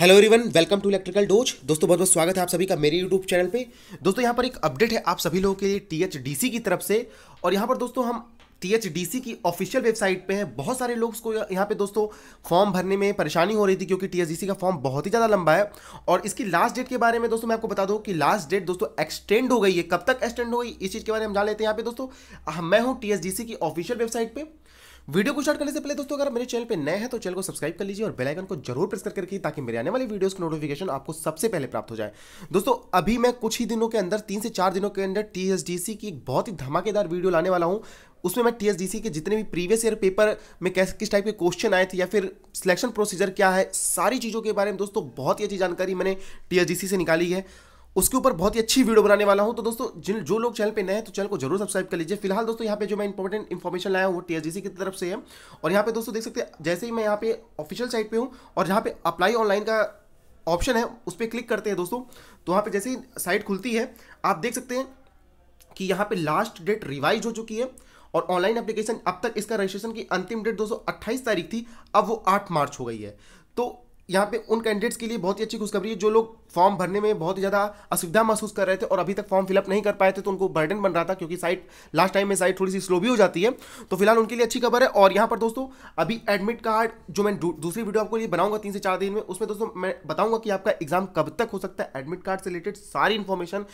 hello everyone welcome to Electrical Dose दोस्तों बहुत बहुत स्वागत है आप सभी का मेरे यूट्यूब चैनल पे दोस्तों यहाँ पर एक अपडेट है आप सभी लोगों के लिए टीएचडीसी की तरफ से और यहाँ पर दोस्तों हम टीएचडीसी की ऑफिशियल वेबसाइट पे है बहुत सारे लोग को यहाँ पे दोस्तों फॉर्म भरने में परेशानी हो रही थी क्योंकि टी का फॉर्म बहुत ही ज़्यादा लंबा है और इसकी लास्ट डेट के बारे में दोस्तों मैं आपको बता दूँ कि लास्ट डेट दोस्तों एक्सटेंड हो गई है कब तक एक्सटेंड हो गई इस चीज़ के बारे में हम जान लेते हैं यहाँ पे दोस्तों मैं हूँ टी की ऑफिशियल वेबसाइट पर वीडियो को स्टार्ट करने से पहले दोस्तों अगर मेरे चैनल पे नए हैं तो चैनल को सब्सक्राइब कर लीजिए और बेल आइकन को जरूर प्रेस करके करके ताकि मेरे आने वाली वीडियोस की नोटिफिकेशन आपको सबसे पहले प्राप्त हो जाए दोस्तों अभी मैं कुछ ही दिनों के अंदर तीन से चार दिनों के अंदर टीएसडीसी की एक बहुत ही धमाकेदार वीडियो लाने वाला हूँ उसमें मैं टीएसडीसी के जितने भी प्रीवियस ईयर पेपर में कैसे किस टाइप के क्वेश्चन आए थे या फिर सिलेक्शन प्रोसीजर क्या है सारी चीज़ों के बारे में दोस्तों बहुत ही अच्छी जानकारी मैंने टीएसडीसी से निकाली है उसके ऊपर बहुत ही अच्छी वीडियो बनाने वाला हूं तो दोस्तों जिन जो लोग चैनल पे नए हैं तो चैनल को जरूर सब्सक्राइब कर लीजिए फिलहाल दोस्तों यहाँ पे जो मैं इंपॉर्टेंट इंफॉर्मेशन लाया हूँ वो टीएसडीसी की तरफ से है और यहाँ पे दोस्तों देख सकते हैं जैसे ही मैं यहाँ पे ऑफिशियल साइट पर हूँ और जहाँ पे अप्लाई ऑनलाइन का ऑप्शन है उस पर क्लिक करते हैं दोस्तों तो वहाँ पर जैसे ही साइट खुलती है आप देख सकते हैं कि यहाँ पे लास्ट डेट रिवाइज हो चुकी है और ऑनलाइन एप्लीकेशन अब तक इसका रजिस्ट्रेशन की अंतिम डेट दोस्तों अट्ठाईस तारीख थी अब वो आठ मार्च हो गई है तो यहाँ पे उन कैंडिडेट्स के लिए बहुत ही अच्छी खुशखबरी है जो लोग फॉर्म भरने में बहुत ही ज़्यादा असुविधा महसूस कर रहे थे और अभी तक फॉर्म फिलअप नहीं कर पाए थे तो उनको बर्डन बन रहा था क्योंकि साइट लास्ट टाइम में साइट थोड़ी सी स्लो भी हो जाती है तो फिलहाल उनके लिए अच्छी खबर है और यहाँ पर दोस्तों अभी एडमिट कार्ड जो मैं दूसरी वीडियो आपको लिए बनाऊंगा तीन से चार दिन में उसमें दोस्तों मैं बताऊंगा कि आपका एग्जाम कब तक हो सकता है एडमिट कार्ड से रिलेटेड सारी इन्फॉर्मेशन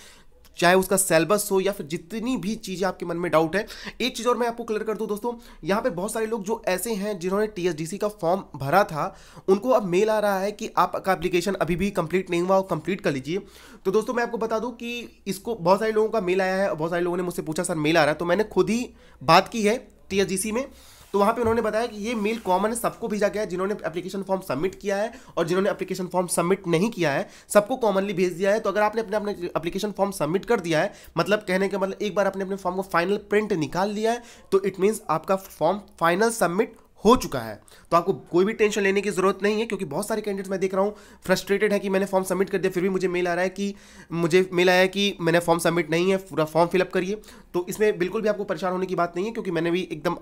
चाहे उसका सेलेबस हो या फिर जितनी भी चीज़ें आपके मन में डाउट है एक चीज़ और मैं आपको क्लियर कर दूँ दोस्तों यहाँ पे बहुत सारे लोग जो ऐसे हैं जिन्होंने टीएसडीसी का फॉर्म भरा था उनको अब मेल आ रहा है कि आपका एप्लीकेशन अभी भी कंप्लीट नहीं हुआ कंप्लीट कर लीजिए तो दोस्तों मैं आपको बता दूँ कि इसको बहुत सारे लोगों का मेल आया है बहुत सारे लोगों ने मुझसे पूछा सर मेल आ रहा है तो मैंने खुद ही बात की है टी में तो वहाँ पे उन्होंने बताया कि ये मेल कॉमन है सबको भेजा गया है जिन्होंने एप्लीकेशन फॉर्म सबमिट किया है और जिन्होंने एप्लीकेशन फॉर्म सबमिट नहीं किया है सबको कॉमनली भेज दिया है तो अगर आपने अपने अपने एप्लीकेशन फॉर्म सबमिट कर दिया है मतलब कहने का मतलब एक बार अपने अपने फॉर्म को फाइनल प्रिंट निकाल लिया है तो इट मीन्स आपका फॉर्म फाइनल सबमिट हो चुका है तो आपको कोई भी टेंशन लेने की ज़रूरत नहीं है क्योंकि बहुत सारे कैंडिडेट्स मैं देख रहा हूँ फ्रस्ट्रेटेड है कि मैंने फॉर्म सबमिट कर दिया फिर भी मुझे मेल आ रहा है कि मुझे मेल आया है कि मैंने फॉर्म सबमिट नहीं है पूरा फॉर्म फिलअप करिए तो इसमें बिल्कुल भी आपको परेशान होने की बात नहीं है क्योंकि मैंने भी एकदम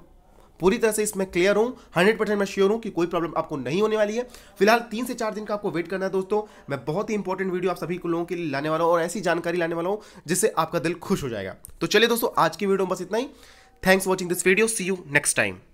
पूरी तरह से इसमें क्लियर हूं हंड्रेड परसेंट मैं श्योर हूं कि कोई प्रॉब्लम आपको नहीं होने वाली है फिलहाल तीन से चार दिन का आपको वेट करना है दोस्तों मैं बहुत ही इंपॉर्टेंट वीडियो आप सभी लोगों के लिए लाने वाला हूँ और ऐसी जानकारी लाने वाला हूं जिससे आपका दिल खुश हो जाएगा तो चलिए दोस्तों आज की वीडियो बस इतना ही thanks watching this video see you next time